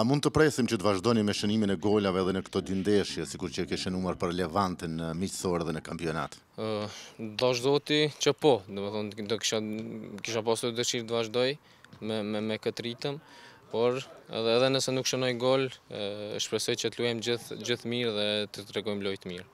A mund të presim që të vazhdoni me shënimin e golave edhe në këto dindeshje, si kur që keshë numar për Levantën në miqësorë dhe në kampionat? Do shdoti që po, dhe më thonë, do kisha posë të dëshirë të vazhdoj me këtë rritëm, por edhe nëse nuk shënoj gol, shpresoj që të luem gjithë mirë dhe të të regojmë lojtë mirë.